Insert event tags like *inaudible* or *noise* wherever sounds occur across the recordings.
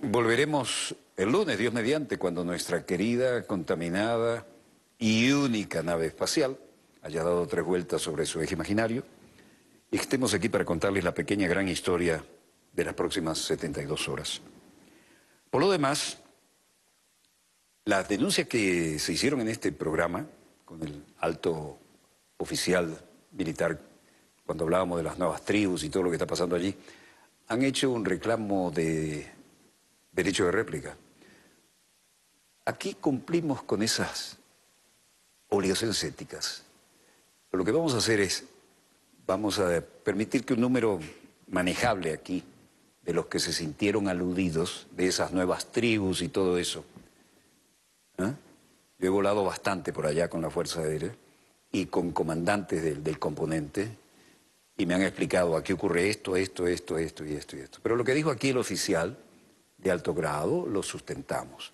Volveremos el lunes, Dios mediante, cuando nuestra querida, contaminada y única nave espacial haya dado tres vueltas sobre su eje imaginario y estemos aquí para contarles la pequeña gran historia de las próximas 72 horas. Por lo demás, las denuncias que se hicieron en este programa con el alto oficial militar cuando hablábamos de las nuevas tribus y todo lo que está pasando allí, han hecho un reclamo de derecho de réplica. Aquí cumplimos con esas obligaciones éticas. lo que vamos a hacer es, vamos a permitir que un número manejable aquí de los que se sintieron aludidos, de esas nuevas tribus y todo eso. ¿eh? Yo he volado bastante por allá con la Fuerza Aérea y con comandantes del, del componente y me han explicado aquí ocurre esto, esto, esto, esto y esto y esto. Pero lo que dijo aquí el oficial de alto grado, lo sustentamos.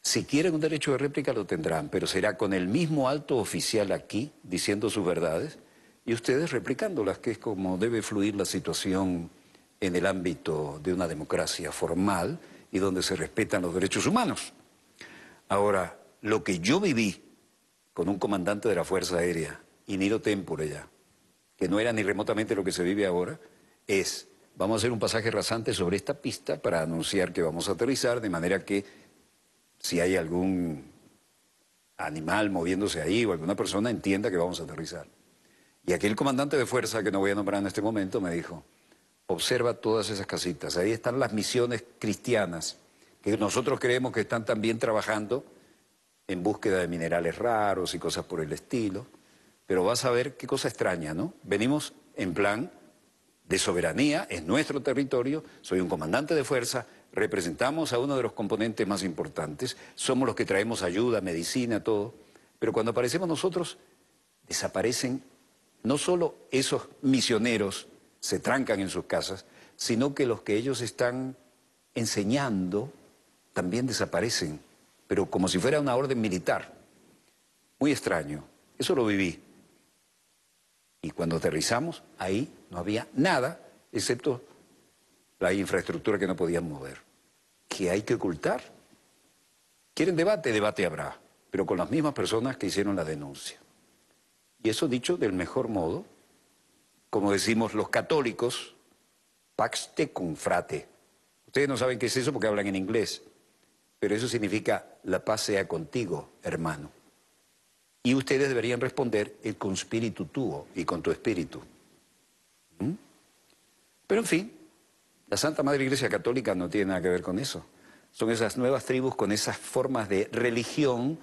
Si quieren un derecho de réplica, lo tendrán, pero será con el mismo alto oficial aquí, diciendo sus verdades, y ustedes replicándolas, que es como debe fluir la situación en el ámbito de una democracia formal y donde se respetan los derechos humanos. Ahora, lo que yo viví con un comandante de la Fuerza Aérea, y Nido Tempore ya, que no era ni remotamente lo que se vive ahora, es Vamos a hacer un pasaje rasante sobre esta pista para anunciar que vamos a aterrizar, de manera que si hay algún animal moviéndose ahí o alguna persona entienda que vamos a aterrizar. Y aquel comandante de fuerza, que no voy a nombrar en este momento, me dijo, observa todas esas casitas, ahí están las misiones cristianas, que nosotros creemos que están también trabajando en búsqueda de minerales raros y cosas por el estilo, pero vas a ver qué cosa extraña, ¿no? Venimos en plan de soberanía, es nuestro territorio, soy un comandante de fuerza, representamos a uno de los componentes más importantes, somos los que traemos ayuda, medicina, todo, pero cuando aparecemos nosotros, desaparecen no solo esos misioneros, se trancan en sus casas, sino que los que ellos están enseñando también desaparecen, pero como si fuera una orden militar. Muy extraño, eso lo viví. Y cuando aterrizamos, ahí no había nada, excepto la infraestructura que no podían mover. que hay que ocultar? ¿Quieren debate? Debate habrá, pero con las mismas personas que hicieron la denuncia. Y eso dicho del mejor modo, como decimos los católicos, pax te confrate. Ustedes no saben qué es eso porque hablan en inglés, pero eso significa la paz sea contigo, hermano. Y ustedes deberían responder el eh, con espíritu tuo y con tu espíritu. ¿Mm? Pero en fin, la Santa Madre Iglesia Católica no tiene nada que ver con eso. Son esas nuevas tribus con esas formas de religión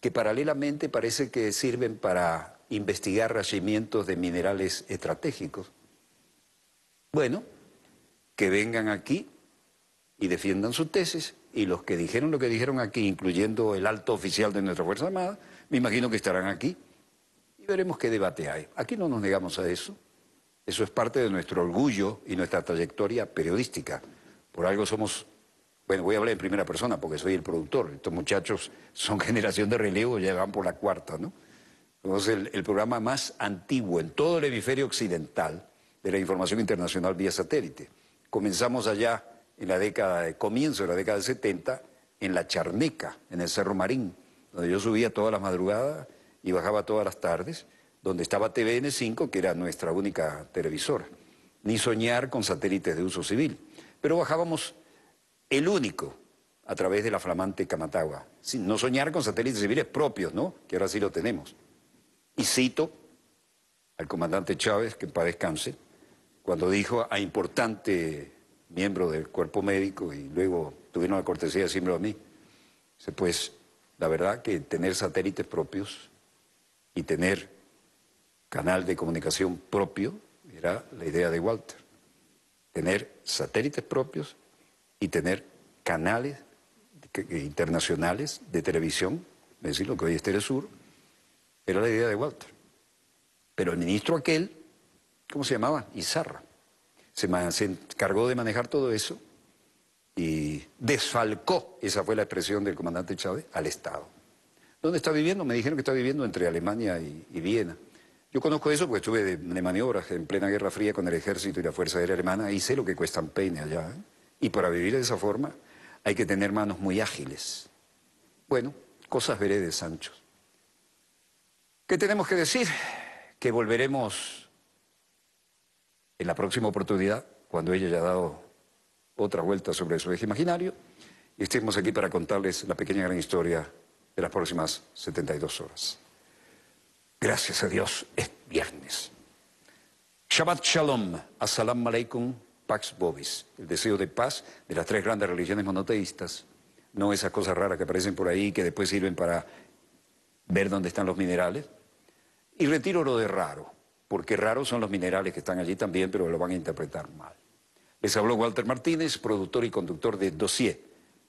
que paralelamente parece que sirven para investigar regimientos de minerales estratégicos. Bueno, que vengan aquí y defiendan sus tesis y los que dijeron lo que dijeron aquí, incluyendo el alto oficial de nuestra Fuerza Armada, me imagino que estarán aquí y veremos qué debate hay. Aquí no nos negamos a eso. Eso es parte de nuestro orgullo y nuestra trayectoria periodística. Por algo somos, bueno, voy a hablar en primera persona porque soy el productor. Estos muchachos son *laughs* generación de relevo, ya van por la cuarta, ¿no? Somos el, el programa más antiguo en todo el hemisferio occidental de la información internacional vía satélite. Comenzamos allá en la década de comienzo de la década de 70 en la Charneca, en el Cerro Marín, donde yo subía todas las madrugadas y bajaba todas las tardes, donde estaba TVN5, que era nuestra única televisora. Ni soñar con satélites de uso civil. Pero bajábamos el único a través de la flamante Camatagua. Sin no soñar con satélites civiles propios, ¿no? Que ahora sí lo tenemos. Y cito al comandante Chávez, que en paz descanse, cuando dijo a importante miembro del cuerpo médico y luego tuvieron la cortesía de a mí. Dice, pues la verdad que tener satélites propios y tener canal de comunicación propio era la idea de Walter. Tener satélites propios y tener canales internacionales de televisión, es decir, lo que hoy es Telesur, era la idea de Walter. Pero el ministro aquel, ¿cómo se llamaba? Izarra se, encargó de manejar todo eso y desfalcó, esa fue la expresión del comandante Chávez, al Estado. ¿Dónde está viviendo? Me dijeron que está viviendo entre Alemania y, Viena. Yo conozco eso porque estuve de, maniobras en plena Guerra Fría con el ejército y la Fuerza Aérea Alemana y sé lo que cuestan peines allá. ¿eh? Y para vivir de esa forma hay que tener manos muy ágiles. Bueno, cosas veré de Sancho. ¿Qué tenemos que decir? Que volveremos en la próxima oportunidad, cuando ella haya dado otra vuelta sobre su eje imaginario, y estemos aquí para contarles la pequeña gran historia de las próximas 72 horas. Gracias a Dios, es viernes. Shabbat Shalom, asalamu Alaikum, Pax Bobis. El deseo de paz de las tres grandes religiones monoteístas, no esas cosas raras que aparecen por ahí y que después sirven para ver dónde están los minerales. Y retiro lo de raro porque raros son los minerales que están allí también, pero lo van a interpretar mal. Les habló Walter Martínez, productor y conductor de Dossier,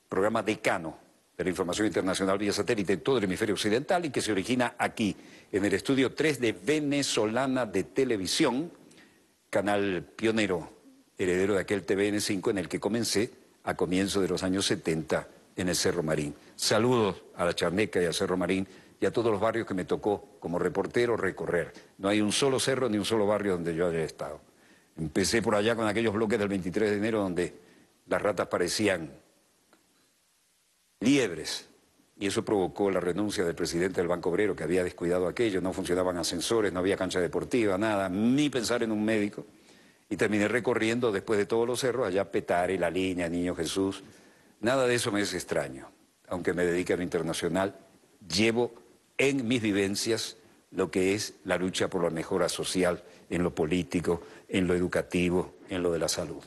programa decano de la información internacional vía satélite en todo el hemisferio occidental y que se origina aquí, en el estudio 3 de Venezolana de Televisión, canal pionero, heredero de aquel TVN5 en el que comencé a comienzo de los años 70 en el Cerro Marín. Saludos a la Charneca y al Cerro Marín y a todos los barrios que me tocó como reportero recorrer. No hay un solo cerro ni un solo barrio donde yo haya estado. Empecé por allá con aquellos bloques del 23 de enero donde las ratas parecían liebres. Y eso provocó la renuncia del presidente del Banco Obrero, que había descuidado aquello, no funcionaban ascensores, no había cancha deportiva, nada, ni pensar en un médico. Y terminé recorriendo después de todos los cerros, allá Petare, La Línea, Niño Jesús. Nada de eso me es extraño. Aunque me dedique a lo internacional, llevo en mis vivencias lo que es la lucha por la mejora social en lo político, en lo educativo, en lo de la salud.